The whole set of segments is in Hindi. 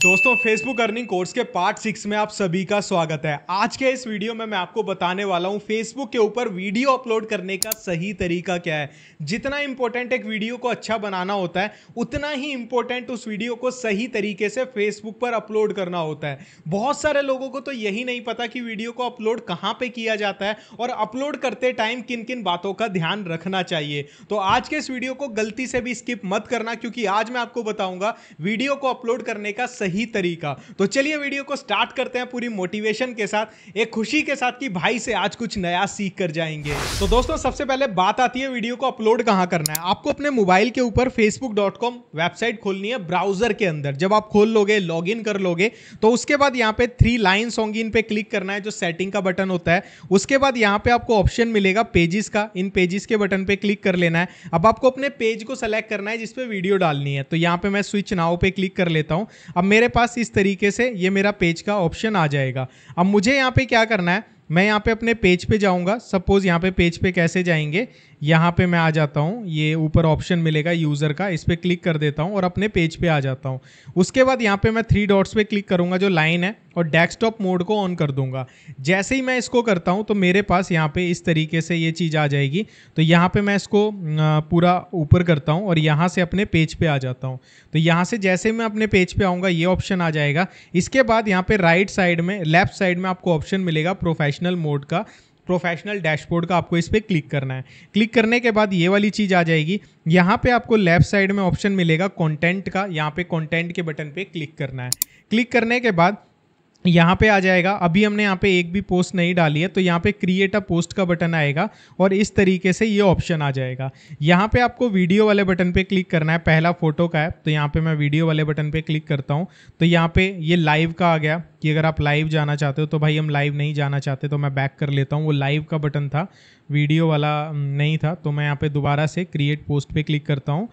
दोस्तों फेसबुक अर्निंग कोर्स के पार्ट सिक्स में आप सभी का स्वागत है आज के इस वीडियो में मैं आपको बताने वाला हूं फेसबुक के ऊपर वीडियो अपलोड करने का सही तरीका क्या है जितना इंपॉर्टेंट एक वीडियो को अच्छा बनाना होता है उतना ही इंपॉर्टेंट उस वीडियो को सही तरीके से फेसबुक पर अपलोड करना होता है बहुत सारे लोगों को तो यही नहीं पता कि वीडियो को अपलोड कहाँ पर किया जाता है और अपलोड करते टाइम किन किन बातों का ध्यान रखना चाहिए तो आज के इस वीडियो को गलती से भी स्किप मत करना क्योंकि आज मैं आपको बताऊंगा वीडियो को अपलोड करने का सही तरीका तो चलिए वीडियो को स्टार्ट करते हैं पूरी मोटिवेशन के साथ एक खुशी के साथ कि भाई से आज कुछ नया सीख कर जाएंगे तो दोस्तों सबसे पहले बात आती है वीडियो को अपलोड कहाँ करना है आपको अपने मोबाइल के ऊपर फेसबुक वेबसाइट खोलनी है ब्राउजर के अंदर जब आप खोल लोगे लॉग कर लोगे तो उसके बाद यहाँ पे थ्री लाइन होंगी इन पे क्लिक करना है जो सेटिंग का बटन होता है उसके बाद यहाँ पे आपको ऑप्शन मिलेगा पेजेस का इन पेजेस के बटन पे क्लिक कर लेना है अब आपको अपने पेज को सेलेक्ट करना है जिसपे वीडियो डालनी है तो यहाँ पे मैं स्विच नाव पे क्लिक कर लेता हूँ अब मेरे पास इस तरीके से ये मेरा पेज का ऑप्शन आ जाएगा अब मुझे यहाँ पे क्या करना है मैं यहाँ पे अपने पेज पे जाऊँगा सपोज़ यहाँ पे पेज पे कैसे जाएंगे यहाँ पे मैं आ जाता हूँ ये ऊपर ऑप्शन मिलेगा यूज़र का इस पर क्लिक कर देता हूँ और अपने पेज पे आ जाता हूँ उसके बाद यहाँ पे मैं थ्री डॉट्स पे क्लिक करूँगा जो लाइन है और डेस्कटॉप मोड को ऑन कर दूंगा जैसे ही मैं इसको करता हूँ तो मेरे पास यहाँ पे इस तरीके से ये चीज़ आ जाएगी तो यहाँ पे मैं इसको पूरा ऊपर करता हूँ और यहाँ से अपने पेज पे आ जाता हूँ तो यहाँ से जैसे ही मैं अपने पेज पे आऊँगा ये ऑप्शन आ जाएगा इसके बाद यहाँ पर राइट साइड में लेफ्ट साइड में आपको ऑप्शन मिलेगा प्रोफेशनल मोड का प्रोफेशनल डैशबोर्ड का आपको इस पर क्लिक करना है क्लिक करने के बाद ये वाली चीज़ आ जाएगी यहाँ पे आपको लेफ्ट साइड में ऑप्शन मिलेगा कंटेंट का यहाँ पे कंटेंट के बटन पे क्लिक करना है क्लिक करने के बाद यहाँ पे आ जाएगा अभी हमने यहाँ पे एक भी पोस्ट नहीं डाली है तो यहाँ पे क्रिएट अ पोस्ट का बटन आएगा और इस तरीके से ये ऑप्शन आ जाएगा यहाँ पे आपको वीडियो वाले बटन पे क्लिक करना है पहला फोटो का है तो यहाँ पे मैं वीडियो वाले बटन पे क्लिक करता हूँ तो यहाँ पे ये लाइव का आ गया कि अगर आप लाइव जाना चाहते हो तो भाई हम लाइव नहीं जाना चाहते तो मैं बैक कर लेता हूँ वो लाइव का बटन था वीडियो वाला हम्म, नहीं था तो मैं यहाँ पर दोबारा से क्रिएट पोस्ट पर क्लिक करता हूँ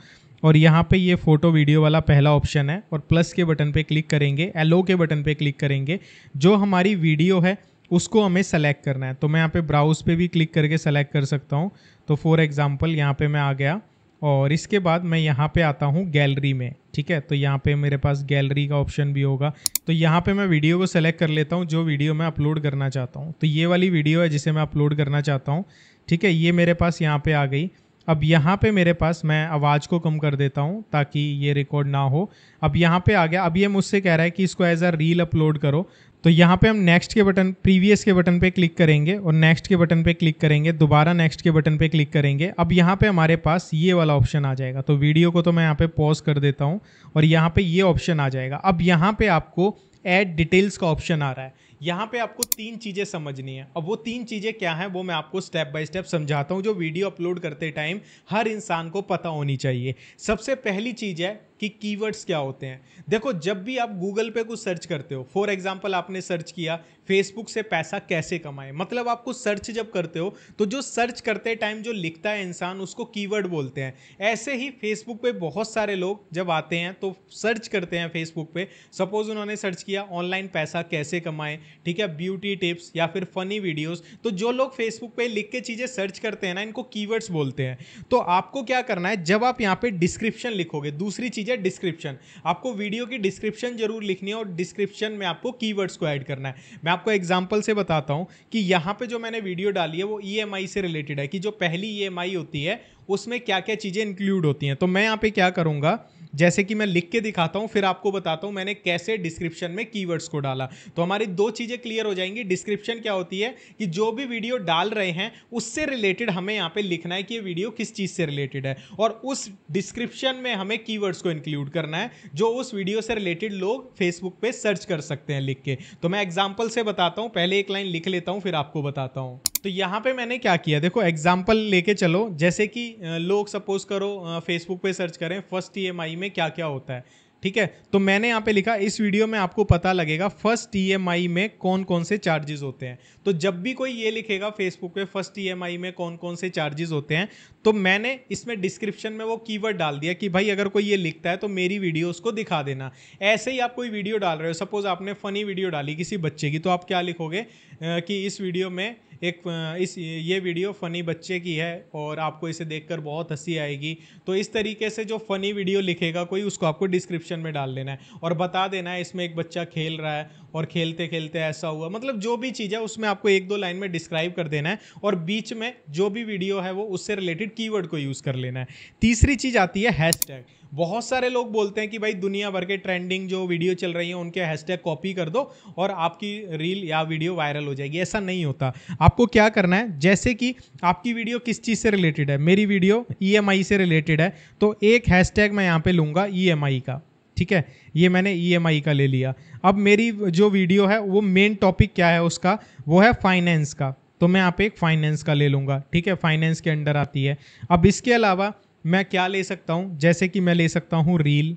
और यहाँ पे ये फोटो वीडियो वाला पहला ऑप्शन है और प्लस के बटन पे क्लिक करेंगे एलो के बटन पे क्लिक करेंगे जो हमारी वीडियो है उसको हमें सेलेक्ट करना है तो मैं यहाँ पे ब्राउज पे भी क्लिक करके सेलेक्ट कर सकता हूँ तो फॉर एग्ज़ाम्पल यहाँ पे मैं आ गया और इसके बाद मैं यहाँ पे आता हूँ गैलरी में ठीक है तो यहाँ पे मेरे पास गैलरी का ऑप्शन भी होगा तो यहाँ पे मैं वीडियो को सेलेक्ट कर लेता हूँ जो वीडियो मैं अपलोड करना चाहता हूँ तो ये वाली वीडियो है जिसे मैं अपलोड करना चाहता हूँ ठीक है ये मेरे पास यहाँ पे आ गई अब यहाँ पे मेरे पास मैं आवाज़ को कम कर देता हूँ ताकि ये रिकॉर्ड ना हो अब यहाँ पे आ गया अब ये मुझसे कह रहा है कि इसको एज अ रील अपलोड करो तो यहाँ पे हम नेक्स्ट के बटन प्रीवियस के बटन पे क्लिक करेंगे और नेक्स्ट के बटन पे क्लिक करेंगे दोबारा नेक्स्ट के बटन पे क्लिक करेंगे अब यहाँ पे हमारे पास ये वाला ऑप्शन आ जाएगा तो वीडियो को तो मैं यहाँ पे पॉज कर देता हूँ और यहाँ पे ये ऑप्शन आ जाएगा अब यहाँ पे आपको ऐड डिटेल्स का ऑप्शन आ रहा है यहाँ पे आपको तीन चीज़ें समझनी है अब वो तीन चीज़ें क्या हैं वो मैं आपको स्टेप बाय स्टेप समझाता हूँ जो वीडियो अपलोड करते टाइम हर इंसान को पता होनी चाहिए सबसे पहली चीज़ है कि कीवर्ड्स क्या होते हैं देखो जब भी आप गूगल पे कुछ सर्च करते हो फॉर एग्जाम्पल आपने सर्च किया फेसबुक से पैसा कैसे कमाएं मतलब आप कुछ सर्च जब करते हो तो जो सर्च करते टाइम जो लिखता है इंसान उसको कीवर्ड बोलते हैं ऐसे ही फेसबुक पे बहुत सारे लोग जब आते हैं तो सर्च करते हैं फेसबुक पे सपोज उन्होंने सर्च किया ऑनलाइन पैसा कैसे कमाएं ठीक है ब्यूटी टिप्स या फिर फनी वीडियोज तो जो लोग फेसबुक पर लिख के चीज़ें सर्च करते हैं ना इनको कीवर्ड्स बोलते हैं तो आपको क्या करना है जब आप यहाँ पे डिस्क्रिप्शन लिखोगे दूसरी चीज़ लीजिए डिस्क्रिप्शन आपको वीडियो की डिस्क्रिप्शन जरूर लिखनी है और डिस्क्रिप्शन में आपको कीवर्ड्स को ऐड करना है मैं आपको एग्जांपल से बताता हूँ कि यहाँ पे जो मैंने वीडियो डाली है वो ई e से रिलेटेड है कि जो पहली ई e होती है उसमें क्या क्या चीज़ें इंक्लूड होती हैं तो मैं यहाँ पे क्या करूँगा जैसे कि मैं लिख के दिखाता हूँ फिर आपको बताता हूँ मैंने कैसे डिस्क्रिप्शन में कीवर्ड्स को डाला तो हमारी दो चीज़ें क्लियर हो जाएंगी डिस्क्रिप्शन क्या होती है कि जो भी वीडियो डाल रहे हैं उससे रिलेटेड हमें यहाँ पे लिखना है कि ये वीडियो किस चीज़ से रिलेटेड है और उस डिस्क्रिप्शन में हमें कीवर्ड्स को इंक्लूड करना है जो उस वीडियो से रिलेटेड लोग फेसबुक पर सर्च कर सकते हैं लिख के तो मैं एग्जाम्पल से बताता हूँ पहले एक लाइन लिख लेता हूँ फिर आपको बताता हूँ तो यहाँ पे मैंने क्या किया देखो एग्जाम्पल लेके चलो जैसे कि लोग सपोज करो फेसबुक पे सर्च करें फर्स्ट ई e में क्या क्या होता है ठीक है तो मैंने यहाँ पे लिखा इस वीडियो में आपको पता लगेगा फर्स्ट ई e में कौन कौन से चार्जेस होते हैं तो जब भी कोई ये लिखेगा फेसबुक पे फर्स्ट ई e में कौन कौन से चार्जेस होते हैं तो मैंने इसमें डिस्क्रिप्शन में वो कीवर्ड डाल दिया कि भाई अगर कोई ये लिखता है तो मेरी वीडियो उसको दिखा देना ऐसे ही आप कोई वीडियो डाल रहे हो सपोज आपने फनी वीडियो डाली किसी बच्चे की तो आप क्या लिखोगे कि इस वीडियो में एक इस ये वीडियो फ़नी बच्चे की है और आपको इसे देखकर बहुत हंसी आएगी तो इस तरीके से जो फ़नी वीडियो लिखेगा कोई उसको आपको डिस्क्रिप्शन में डाल देना है और बता देना है इसमें एक बच्चा खेल रहा है और खेलते खेलते ऐसा हुआ मतलब जो भी चीज़ है उसमें आपको एक दो लाइन में डिस्क्राइब कर देना है और बीच में जो भी वीडियो है वो उससे रिलेटेड कीवर्ड को यूज़ कर लेना है तीसरी चीज़ आती है हैशटैग बहुत सारे लोग बोलते हैं कि भाई दुनिया भर के ट्रेंडिंग जो वीडियो चल रही है उनके हैशटैग कॉपी कर दो और आपकी रील या वीडियो वायरल हो जाएगी ऐसा नहीं होता आपको क्या करना है जैसे कि आपकी वीडियो किस चीज़ से रिलेटेड है मेरी वीडियो ई e से रिलेटेड है तो एक हैशटैग मैं यहाँ पे लूँगा ई e का ठीक है ये मैंने ई e का ले लिया अब मेरी जो वीडियो है वो मेन टॉपिक क्या है उसका वो है फाइनेंस का तो मैं यहाँ पे एक फाइनेंस का ले लूँगा ठीक है फाइनेंस के अंडर आती है अब इसके अलावा मैं क्या ले सकता हूँ जैसे कि मैं ले सकता हूँ रील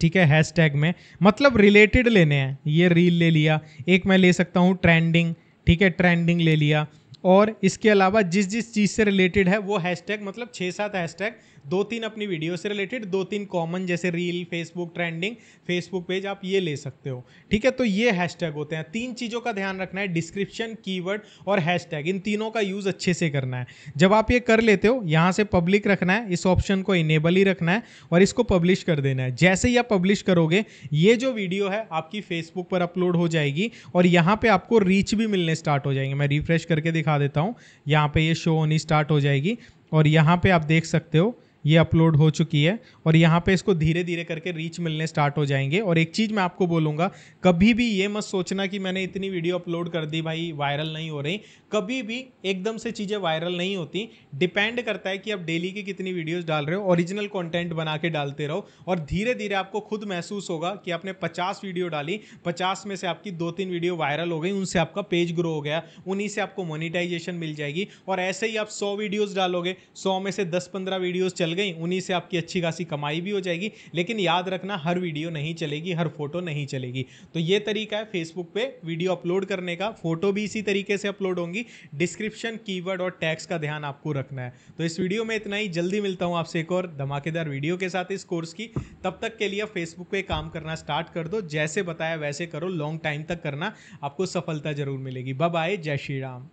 ठीक है हैशटैग में मतलब रिलेटेड लेने हैं ये रील ले लिया एक मैं ले सकता हूँ ट्रेंडिंग ठीक है ट्रेंडिंग ले लिया और इसके अलावा जिस जिस चीज़ से रिलेटेड है वो हैशटैग मतलब छः सात हैशटैग दो तीन अपनी वीडियो से रिलेटेड दो तीन कॉमन जैसे reel Facebook trending Facebook page आप ये ले सकते हो ठीक है तो ये हैशटैग होते हैं तीन चीज़ों का ध्यान रखना है डिस्क्रिप्शन कीवर्ड और हैशटैग इन तीनों का यूज़ अच्छे से करना है जब आप ये कर लेते हो यहाँ से पब्लिक रखना है इस ऑप्शन को इनेबल ही रखना है और इसको पब्लिश कर देना है जैसे ही आप पब्लिश करोगे ये जो वीडियो है आपकी फेसबुक पर अपलोड हो जाएगी और यहाँ पर आपको रीच भी मिलने स्टार्ट हो जाएंगे मैं रिफ्रेश करके दिखा दिखा देता हूँ यहाँ पे ये शो होनी स्टार्ट हो जाएगी और यहाँ पे आप देख सकते हो ये अपलोड हो चुकी है और यहाँ पे इसको धीरे धीरे करके रीच मिलने स्टार्ट हो जाएंगे और एक चीज़ मैं आपको बोलूँगा कभी भी ये मत सोचना कि मैंने इतनी वीडियो अपलोड कर दी भाई वायरल नहीं हो रही कभी भी एकदम से चीज़ें वायरल नहीं होती डिपेंड करता है कि आप डेली की कितनी वीडियोज़ डाल रहे हो ओरिजिनल कॉन्टेंट बना के डालते रहो और धीरे धीरे आपको खुद महसूस होगा कि आपने पचास वीडियो डाली पचास में से आपकी दो तीन वीडियो वायरल हो गई उनसे आपका पेज ग्रो हो गया उन्हीं से आपको मोनिटाइजेशन मिल जाएगी और ऐसे ही आप सौ वीडियोज़ डालोगे सौ में से दस पंद्रह वीडियोज़ चल गई उन्हीं से आपकी अच्छी खासी कमाई भी हो जाएगी लेकिन याद रखना हर वीडियो नहीं चलेगी हर फोटो नहीं चलेगी तो ये तरीका है फेसबुक पे वीडियो अपलोड करने का फोटो भी इसी तरीके से अपलोड होंगी डिस्क्रिप्शन कीवर्ड और टैक्स का ध्यान आपको रखना है तो इस वीडियो में इतना ही जल्दी मिलता हूँ आपसे एक और धमाकेदार वीडियो के साथ इस कोर्स की तब तक के लिए फेसबुक पे काम करना स्टार्ट कर दो जैसे बताया वैसे करो लॉन्ग टाइम तक करना आपको सफलता जरूर मिलेगी बब आए जय श्री राम